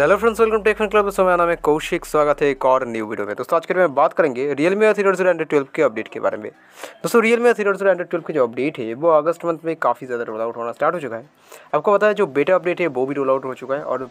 hello friends welcome tech club में नाम है कौशिक स्वागत है एक और न्यू वीडियो में दोस्तों आज के में बात करेंगे Realme three hundred twelve के अपडेट के बारे में दोस्तों Realme three hundred twelve की जो अपडेट है वो अगस्त मंथ में काफ़ी ज़्यादा रोल आउट होना स्टार्ट हो चुका है आपको पता है जो बेटा अपडेट है वो भी रोल आउट हो चुका है और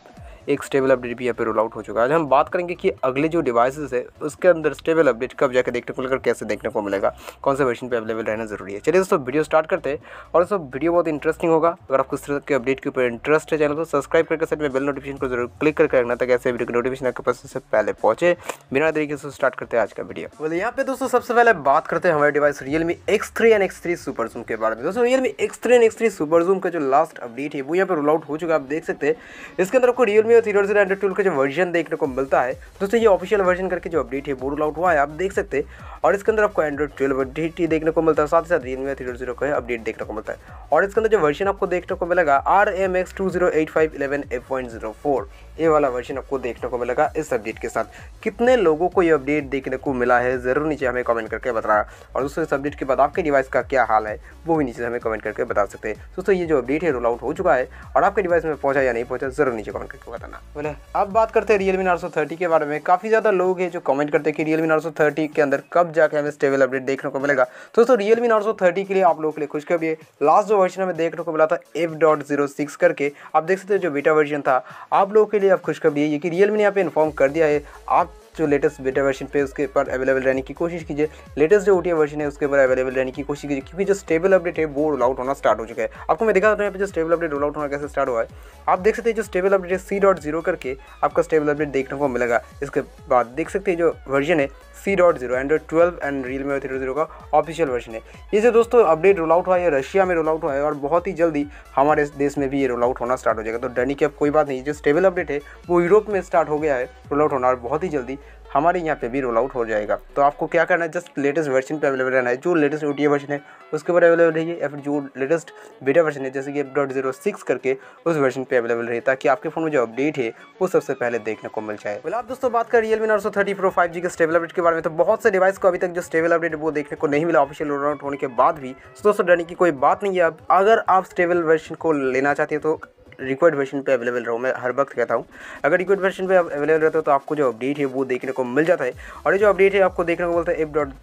एक स्टेबल अपडेट भी यहाँ पे रोल आउट हो चुका है आज हम बात करेंगे कि अगले जो डिवाइसेस है उसके अंदर स्टेबल अपडेट कब जाकर देखने को मिलेगा कैसे देखने को मिलेगा कौन से वर्जन पर अवेलेबल रहना जरूरी है चलिए दोस्तों वीडियो स्टार्ट करते हैं और दोस्तों वीडियो बहुत इंटरेस्टिंग होगा अगर आपको इस तरह के अपडेट के ऊपर इंटरेस्ट है चैनल को सब्सक्राइब करके साथ में बेल नोटिफिकेशन को जरूर क्लिक करके रखना था कैसे वीडियो की नोटिफिकेशन आपके पास से पहले पहुंचे बिना तरीके से स्टार्ट करते हैं आज का वीडियो बोले यहाँ पे दोस्तों सबसे पहले बात करते हैं हमारे device Realme X three and X three super zoom के बारे में दोस्तों Realme X three and X three super zoom का जो लास्ट अपडेट है वो यहाँ पर रोल आउट हो चुका है आप देख सकते हैं इसके अंदर आपको रियलमी रेडमी और जीरो एंड्रेड ट्वेल्व का जो वर्जन देखने को मिलता है दोस्तों ये ऑफिशियल वर्जन करके जो अपडेट है वो रोल आउट हुआ है आप देख सकते हैं और इसके अंदर आपको एंड्रॉइड ट्वेल्व अपडेट ही देखने को मिलता है साथ ही साथ रेडमी थ्री जीरो का अपडेट देखने को मिलता है और इसके अंदर जो वर्जन आपको देखने को मिलेगा R M X two zero eight five eleven F point zero four ये वाला वर्जन आपको देखने को मिलेगा इस अपडेट के साथ कितने लोगों को ये अपडेट देखने को मिला है ज़रूर नीचे हमें कमेंट करके बता रहा और दोस्तों इस अपडेट के बाद आपके डिवाइस का क्या हाल है वो भी नीचे हमें कमेंट करके बता सकते हैं दोस्तों ये जो अपडेट है रोल आउट हो चुका है और आपके डिवाइस में पहुंचा या नहीं पहुंचा ज़रूर नीचे कमेंट करके बता करना बोले अब बात करते हैं रियलमी नार्सो थर्टी के बारे में काफ़ी ज़्यादा लोग हैं जो कमेंट करते हैं कि रियलमी नार्सो थर्टी के अंदर कब जाके हमें स्टेबल अपडेट देखने को मिलेगा तो दोस्तों रियलमी मी नार्सो थर्टी के लिए आप लोगों के लिए खुशखबरी है लास्ट जो वर्जन हमें देखने को मिला था एफ डॉट जीरो सिक्स करके आप देख सकते हो जो बीटा वर्जन था आप लोगों के लिए अब खुशखबरी है कि रियलमी ने यहाँ पे इन्फॉर्म कर दिया है आप जो लेटेस्ट बेटा वर्जन पे उसके ऊपर अवेलेबल रहने की कोशिश कीजिए लेटेस्ट जो ओ वर्जन है उसके ऊपर अवेलेबल रहने की कोशिश कीजिए क्योंकि जो स्टेबल अपडेट है वो रोल आउट होना स्टार्ट हो चुका है आपको मैं दिखा रहा हूँ यहाँ जो स्टेबल अपडेट रोल आउट होना कैसे स्टार्ट हुआ है आप देख सकते हैं जो स्टेबल अपडेट है सी डॉट जीरो करके आपका स्टेबल अपडेट देखने को मिलेगा इसके बाद देख सकते हैं जो वर्जन है C dot zero Android twelve and Realme three zero का ऑफिशियल वर्जन है ये जो दोस्तों अपडेट रोल आउट हुआ है रशिया में रोल आउट हुआ है और बहुत ही जल्दी हमारे देश में भी ये रोल आउट होना स्टार्ट हो जाएगा तो डनी की अब कोई बात नहीं जो स्टेबल अपडेट है वो यूरोप में स्टार्ट हो गया है रोल आउट होना और बहुत ही जल्दी हमारे यहाँ पे भी रोल आउट हो जाएगा तो आपको क्या करना है जस्ट लेटेस्ट वर्जन पे अवेलेबल रहना है जो लेटेस्ट ओ वर्जन है उसके ऊपर अवेलेबल रहिए या फिर जो लेटेस्ट बेटा वर्जन है जैसे कि डॉट जीरो सिक्स करके उस वर्जन पे अवेलेबल रही ताकि आपके फ़ोन में जो अपडेट है वो सबसे पहले देखने को मिल जाए आप दोस्तों बात करें रियलमी नर्सो थर्टी प्रो फाइव जी के स्टेबल अपडेट के बारे में तो बहुत से डिवाइस को अभी तक जो स्टेबल अपडेट वो देखने को नहीं मिला ऑफिशियल रोल आउट होने के बाद भी तो दोस्तों डरने की कोई बात नहीं है अब अगर आप स्टेबल वर्जन को लेना चाहते हैं तो रिक्वायर्ड वर्जन पे अवेलेबल रहो मैं हर वक्त कहता हूँ अगर रिक्वायर्ड वर्जन पे अवेलेबल रहता हो तो आपको जो अपडेट है वो देखने को मिल जाता है और ये जो अपडेट है आपको देखने को बोलता है एप डॉट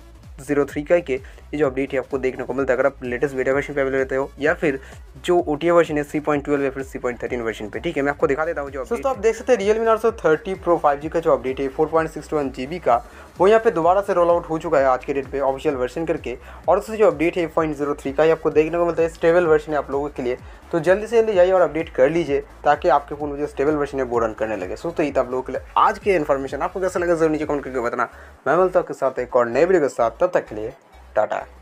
जीरो थ्री का के ये जो अपडेट है आपको देखने को मिलता है अगर आप लेटेस्ट बेटा वर्षन पे रहते हो या फिर जो ओ वर्षन है थ्री पॉइंट ट्वेल्व या फिर थ्री पॉइंट थर्टीन वर्षन पे ठीक है मैं आपको दिखा देता हूँ जो दोस्तों आप देख सकते हैं Realme me Narzo thirty pro five G का जो अपडेट है four point six one G B का वो यहाँ पे दोबारा से रोल आउट हो चुका है आज के डेट पे ऑफिशियल वर्जन करके और उससे जो अपडेट है पॉइंट जीरो थ्री का ही आपको देखने को मिलता है स्टेबल वर्जन है आप लोगों के लिए तो जल्दी से जल्दी जाइए और अपडेट कर लीजिए ताकि आपके फोन में जो स्टेबल वर्जन है वो रन करने लगे ही तो आप लोगों के लिए आज के इन्फॉर्मेशन आपको कैसा लगे जरूर नीचे कमेंट करके बताना मैं मिलता हूँ के साथ एक और नए वीडियो के साथ तब तक के लिए टाटा